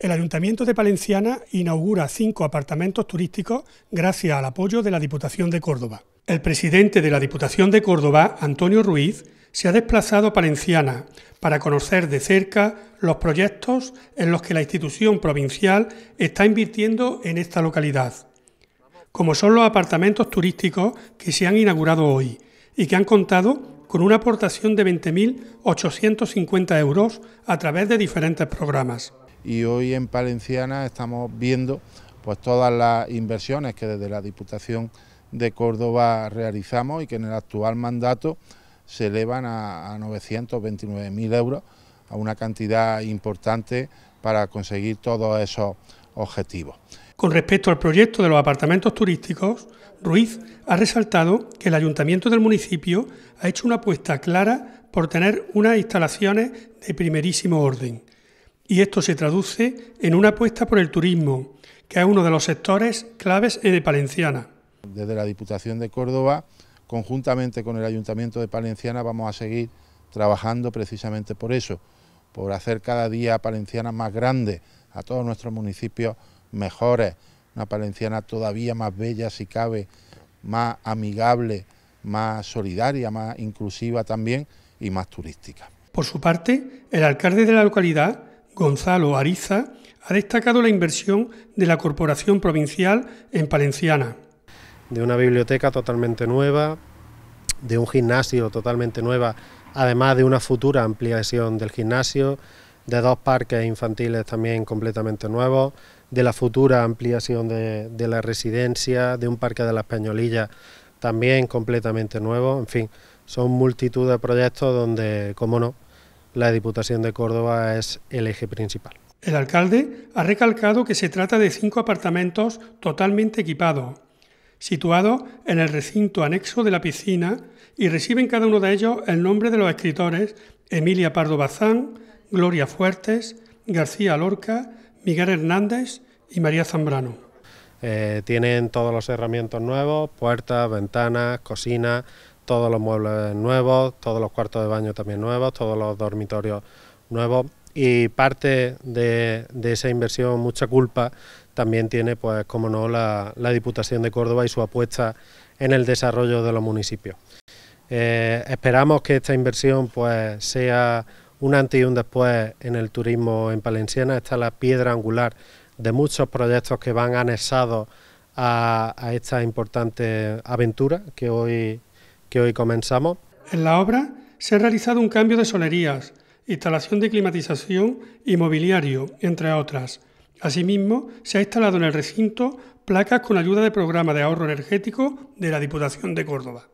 El Ayuntamiento de Palenciana inaugura cinco apartamentos turísticos gracias al apoyo de la Diputación de Córdoba. El presidente de la Diputación de Córdoba, Antonio Ruiz, se ha desplazado a Palenciana para conocer de cerca los proyectos en los que la institución provincial está invirtiendo en esta localidad, como son los apartamentos turísticos que se han inaugurado hoy y que han contado con una aportación de 20.850 euros a través de diferentes programas y hoy en Palenciana estamos viendo pues todas las inversiones que desde la Diputación de Córdoba realizamos y que en el actual mandato se elevan a, a 929.000 euros, a una cantidad importante para conseguir todos esos objetivos. Con respecto al proyecto de los apartamentos turísticos, Ruiz ha resaltado que el ayuntamiento del municipio ha hecho una apuesta clara por tener unas instalaciones de primerísimo orden y esto se traduce en una apuesta por el turismo, que es uno de los sectores claves de Palenciana. Desde la Diputación de Córdoba, conjuntamente con el Ayuntamiento de Palenciana, vamos a seguir trabajando precisamente por eso, por hacer cada día a Palenciana más grande, a todos nuestros municipios mejores, una Palenciana todavía más bella si cabe, más amigable, más solidaria, más inclusiva también y más turística. Por su parte, el alcalde de la localidad Gonzalo Ariza, ha destacado la inversión de la Corporación Provincial en Palenciana. De una biblioteca totalmente nueva, de un gimnasio totalmente nueva, además de una futura ampliación del gimnasio, de dos parques infantiles también completamente nuevos, de la futura ampliación de, la residencia, de un parque de la Españolilla también completamente nuevo, en fin, son multitud de proyectos donde, como no, la Diputación de Córdoba es el eje principal. El alcalde ha recalcado que se trata de cinco apartamentos totalmente equipados, situados en el recinto anexo de la piscina y reciben cada uno de ellos el nombre de los escritores Emilia Pardo Bazán, Gloria Fuertes, García Lorca, Miguel Hernández y María Zambrano. Eh, tienen todos los herramientas nuevos, puertas, ventanas, cocina todos los muebles nuevos, todos los cuartos de baño también nuevos, todos los dormitorios nuevos y parte de, esa inversión, mucha culpa, también tiene, pues como no, la, Diputación de Córdoba y su apuesta en el desarrollo de los municipios. Eh, esperamos que esta inversión pues, sea un antes y un después en el turismo en Palenciana. Esta la piedra angular de muchos proyectos que van anexados a esta importante aventura que hoy hoy comenzamos. En la obra se ha realizado un cambio de solerías, instalación de climatización y mobiliario, entre otras. Asimismo, se ha instalado en el recinto placas con ayuda del programa de ahorro energético de la Diputación de Córdoba.